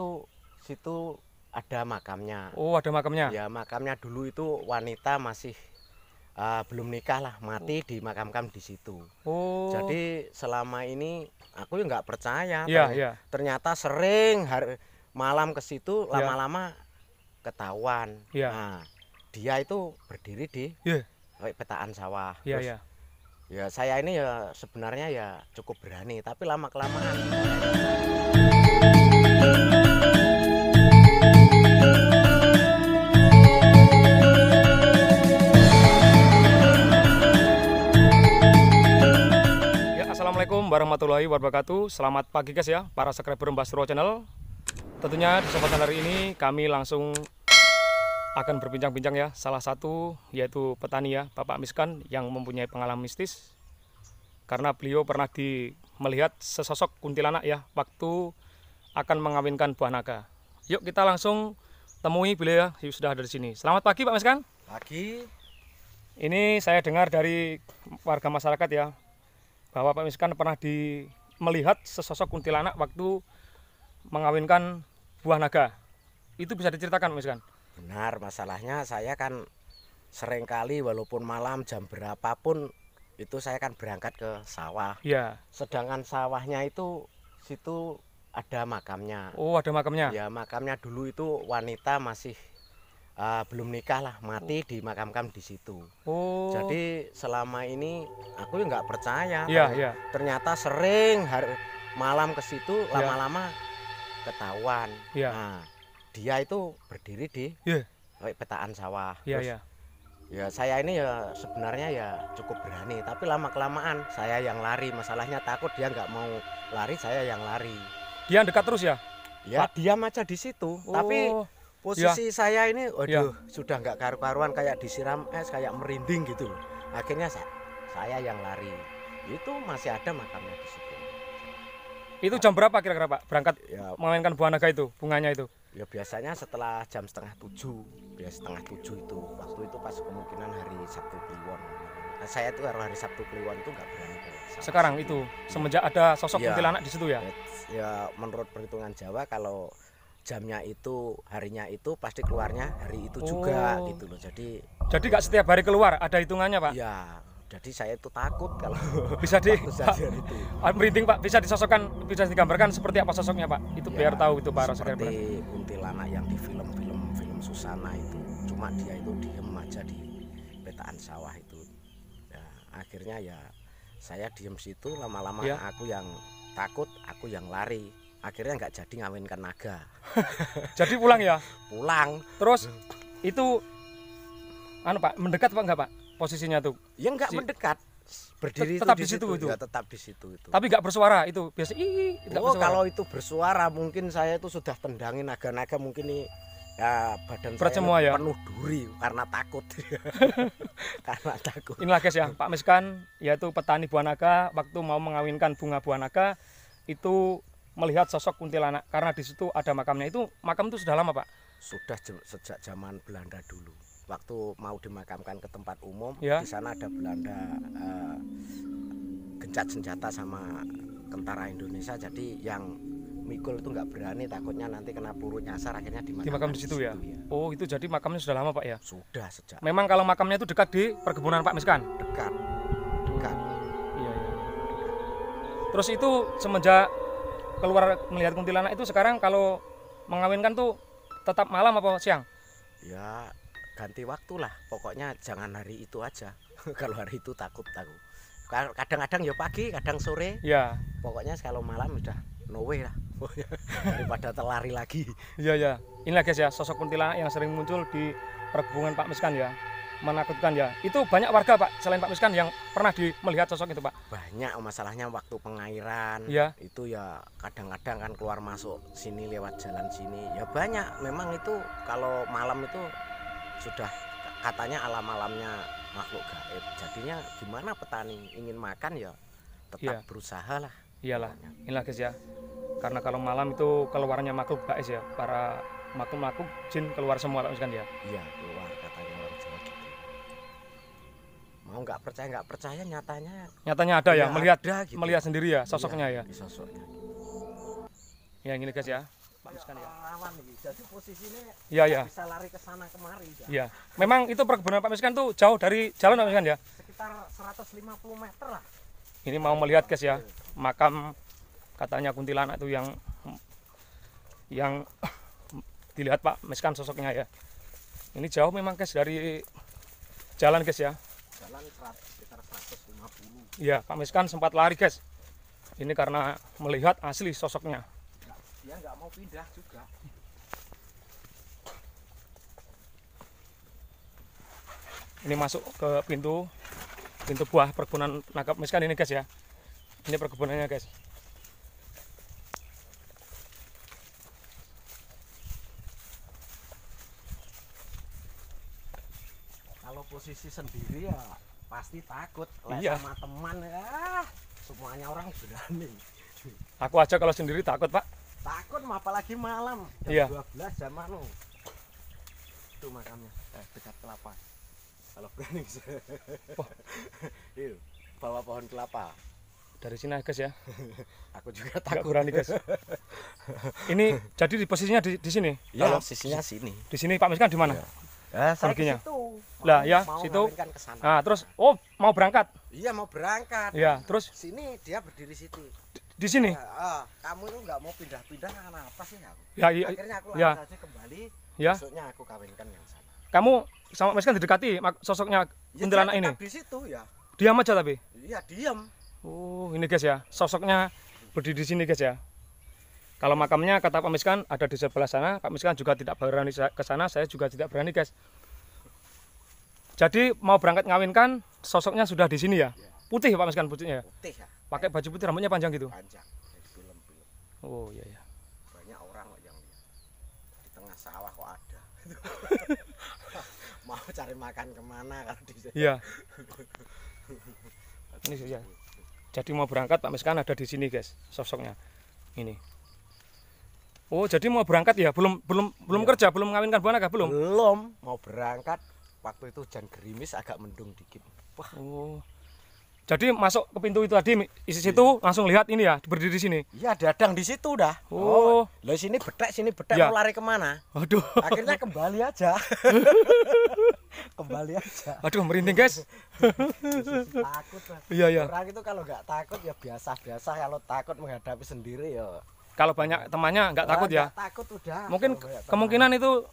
itu situ ada makamnya. Oh, ada makamnya. Ya, makamnya dulu itu wanita masih uh, belum nikah lah, mati oh. dimakamkan di situ. Oh. Jadi selama ini aku ya nggak percaya. Iya, yeah, iya. Yeah. Ternyata sering hari malam ke situ lama iya. lama-lama ketahuan. Iya. Nah, dia itu berdiri di yeah. petaan sawah. Iya, iya. Ya, saya ini ya sebenarnya ya cukup berani, tapi lama kelamaan. warahmatullahi wabarakatuh Selamat pagi guys ya Para subscriber Mbak Suro Channel Tentunya di kesempatan hari ini Kami langsung akan berbincang-bincang ya Salah satu yaitu petani ya Bapak Miskan yang mempunyai pengalaman mistis Karena beliau pernah di melihat sesosok kuntilanak ya Waktu akan mengawinkan buah naga Yuk kita langsung temui beliau ya Yuk, Sudah ada di sini Selamat pagi Pak Miskan Pagi ini saya dengar dari warga masyarakat ya, bahwa Pak Miskan pernah di melihat sesosok kuntilanak waktu mengawinkan buah naga. Itu bisa diceritakan Pak Miskan? Benar, masalahnya saya kan seringkali walaupun malam jam berapapun itu saya kan berangkat ke sawah. Iya. Sedangkan sawahnya itu situ ada makamnya. Oh, ada makamnya. Ya, makamnya dulu itu wanita masih uh, belum nikah lah mati oh. dimakamkan di situ. Oh. Jadi selama ini aku ya nggak percaya. Yeah, yeah. Ternyata sering hari malam ke situ yeah. lama-lama ketahuan. Yeah. Nah, dia itu berdiri di yeah. Iya. petaan sawah. Yeah, Terus, yeah. Ya saya ini ya sebenarnya ya cukup berani, tapi lama kelamaan saya yang lari. Masalahnya takut dia nggak mau lari, saya yang lari. Dia dekat terus ya? Ya diam aja di situ, oh. tapi posisi ya. saya ini waduh ya. sudah nggak karu-karuan kayak disiram es kayak merinding gitu akhirnya saya, saya yang lari itu masih ada makamnya di situ itu jam berapa kira-kira pak berangkat ya. memainkan buah naga itu bunganya itu ya biasanya setelah jam setengah tujuh biasa ya, setengah tujuh itu waktu itu pas kemungkinan hari sabtu kliwon nah, saya tuh hari sabtu kliwon itu nggak berani sekarang itu semenjak ada sosok ya, kuntilanak di situ ya ya menurut perhitungan jawa kalau jamnya itu harinya itu pasti keluarnya hari itu juga oh. gitu loh jadi jadi nggak setiap hari keluar ada hitungannya pak ya jadi saya itu takut kalau bisa di pak, itu. merinding pak bisa disosokkan bisa digambarkan seperti apa sosoknya pak itu ya, biar tahu itu pak seperti kuntilanak yang di film-film film Susana itu cuma dia itu diem aja di petaan sawah itu ya, akhirnya ya saya diem situ lama-lama ya. aku yang takut aku yang lari akhirnya nggak jadi ngawinkan naga jadi pulang ya pulang terus itu anu pak mendekat pak nggak pak posisinya tuh ya nggak si... mendekat berdiri tetap di situ, itu ya, tetap di situ itu tapi nggak bersuara itu biasa ih oh, bersuara. kalau itu bersuara mungkin saya itu sudah tendangin naga-naga mungkin ini ya badan Berat saya semua ya penuh duri karena takut karena takut inilah guys ya Pak Miskan yaitu petani buah naga waktu mau mengawinkan bunga buah naga itu melihat sosok kuntilanak karena di situ ada makamnya itu makam itu sudah lama pak sudah sejak zaman Belanda dulu waktu mau dimakamkan ke tempat umum ya. di sana ada Belanda uh, gencat senjata sama tentara Indonesia jadi yang mikul itu nggak berani takutnya nanti kena peluru nyasar akhirnya dimakam di makam di situ, ya? ya oh itu jadi makamnya sudah lama pak ya sudah sejak memang kalau makamnya itu dekat di perkebunan Pak Miskan dekat oh, dekat iya, iya. Terus itu semenjak keluar melihat kuntilanak itu sekarang kalau mengawinkan tuh tetap malam apa siang? Ya ganti waktu lah pokoknya jangan hari itu aja kalau hari itu takut takut kadang-kadang ya pagi kadang sore ya pokoknya kalau malam udah no way lah daripada terlari lagi iya ya ini guys ya sosok kuntilanak yang sering muncul di perhubungan Pak Miskan ya menakutkan ya. Itu banyak warga Pak selain Pak Miskan yang pernah di melihat sosok itu Pak. Banyak oh, masalahnya waktu pengairan. Ya. Itu ya kadang-kadang kan keluar masuk sini lewat jalan sini. Ya banyak memang itu kalau malam itu sudah katanya alam malamnya makhluk gaib. Jadinya gimana petani ingin makan ya tetap ya. berusaha lah. Iyalah, inilah guys ya. Karena kalau malam itu keluarnya makhluk gaib ya para makhluk-makhluk jin keluar semua Pak Miskan ya. Iya. mau nggak percaya nggak percaya nyatanya nyatanya ada ya, iya, melihat ada, gitu. melihat sendiri ya iya, sosoknya ya, ya sosoknya ya ini guys ya Pak ya ya, ya. bisa lari ke kemari ya. ya memang itu perkebunan Pak Miskan tuh jauh dari jalan Pak Miskan ya sekitar 150 meter lah ini mau melihat guys ya makam katanya kuntilanak itu yang yang dilihat Pak Miskan sosoknya ya ini jauh memang guys dari jalan guys ya jalan sekitar 150. Iya, Pak Miskan sempat lari, guys. Ini karena melihat asli sosoknya. Nah, dia nggak mau pindah juga. Ini masuk ke pintu pintu buah perkebunan nangkap Miskan ini, guys ya. Ini perkebunannya, guys. kalau posisi sendiri ya pasti takut iya. sama teman ya ah, semuanya orang berani aku aja kalau sendiri takut pak takut apalagi malam jam iya. 12 jam anu itu makamnya eh, dekat kelapa kalau berani oh. bawa pohon kelapa dari sini guys ya aku juga takut Gak berani guys ini jadi di posisinya di, di sini ya posisinya sini di sini Pak Miskan di mana ya Ya, saya Lah ya, mau situ. Nah, terus oh, mau berangkat. Iya, mau berangkat. Iya, terus sini dia berdiri situ. Di, sini. Ya, oh, kamu itu nggak mau pindah-pindah kenapa sih aku? Ya, iya, Akhirnya aku ya. aja kembali. Ya. Besoknya aku kawinkan yang sana. Kamu sama Mas kan didekati sosoknya ya, ini. Di situ ya. Diam aja tapi. Iya, diam. Oh, ini guys ya, sosoknya berdiri di sini guys ya. Kalau makamnya kata Pak Miskan ada di sebelah sana, Pak Miskan juga tidak berani ke sana, saya juga tidak berani, guys. Jadi mau berangkat ngawinkan, sosoknya sudah di sini ya. Iya. Putih ya, Pak Miskan putihnya ya? Putih ya. Pakai baju putih, rambutnya panjang gitu. Panjang. Oh iya iya. Banyak orang kok yang di tengah sawah kok ada. mau cari makan kemana kalau di sini. Iya. Ini ya. Jadi mau berangkat Pak Miskan ada di sini guys, sosoknya. Ini. Oh, jadi mau berangkat ya? Belum belum belum iya. kerja, belum mengawinkan buana kah? Belum. Belum, mau berangkat. Waktu itu hujan gerimis agak mendung dikit. Wah. Oh. Jadi masuk ke pintu itu tadi, isi situ iya. langsung lihat ini ya, berdiri di sini. Iya, dadang di situ dah. Oh. oh. Lo sini betek, sini betek ya. mau lari kemana? Aduh. Akhirnya kembali aja. kembali aja. Aduh, merinding, guys. takut. Iya, iya. Orang itu kalau nggak takut ya biasa-biasa, kalau takut menghadapi sendiri ya kalau banyak temannya nggak takut ya takut udah mungkin kemungkinan itu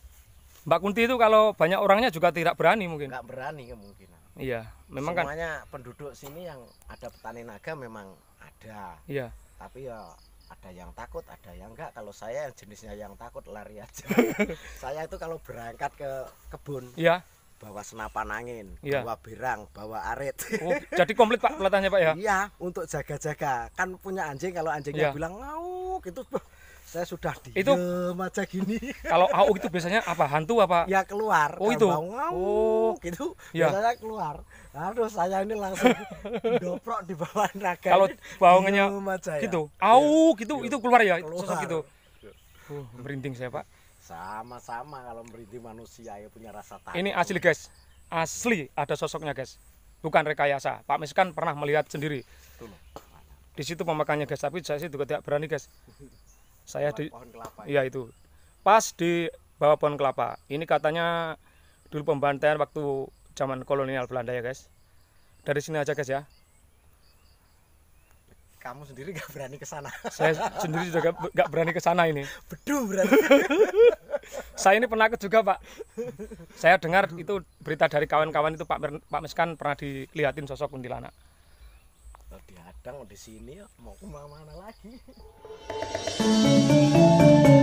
Mbak Kunti itu kalau banyak orangnya juga tidak berani mungkin nggak berani kemungkinan iya memang semuanya kan semuanya penduduk sini yang ada petani naga memang ada iya tapi ya ada yang takut ada yang enggak kalau saya jenisnya yang takut lari aja saya itu kalau berangkat ke kebun iya bawa senapan angin, iya. bawa birang, bawa arit. Oh, jadi komplit Pak pelatangnya Pak ya? Iya, untuk jaga-jaga. Kan punya anjing kalau anjingnya iya. bilang ngau gitu saya sudah diem itu aja gini. Kalau AU itu biasanya apa? Hantu apa? Ya keluar. Oh itu. ngau oh. gitu. Ya. Biasanya keluar. Aduh saya ini langsung doprok di bawah naga. Kalau bawangnya gitu. Ya. gitu ya. itu keluar ya. Keluar. Sosok gitu. Uh, merinding saya, Pak. Sama-sama kalau merintih manusia ya punya rasa takut. Ini asli guys, asli ada sosoknya guys, bukan rekayasa. Pak Miskan pernah melihat sendiri. Di situ pemakannya guys, tapi saya sih juga tidak berani guys. Saya di, pohon kelapa, ya. ya itu, pas di bawah pohon kelapa. Ini katanya dulu pembantaian waktu zaman kolonial Belanda ya guys. Dari sini aja guys ya kamu sendiri gak berani ke sana. Saya sendiri juga gak, gak berani ke sana ini. Beduh berani saya ini penakut juga, Pak. Saya dengar itu berita dari kawan-kawan itu Pak Mer Pak Miskan pernah dilihatin sosok kuntilanak. Kalau dihadang di sini ya. mau kemana mana lagi.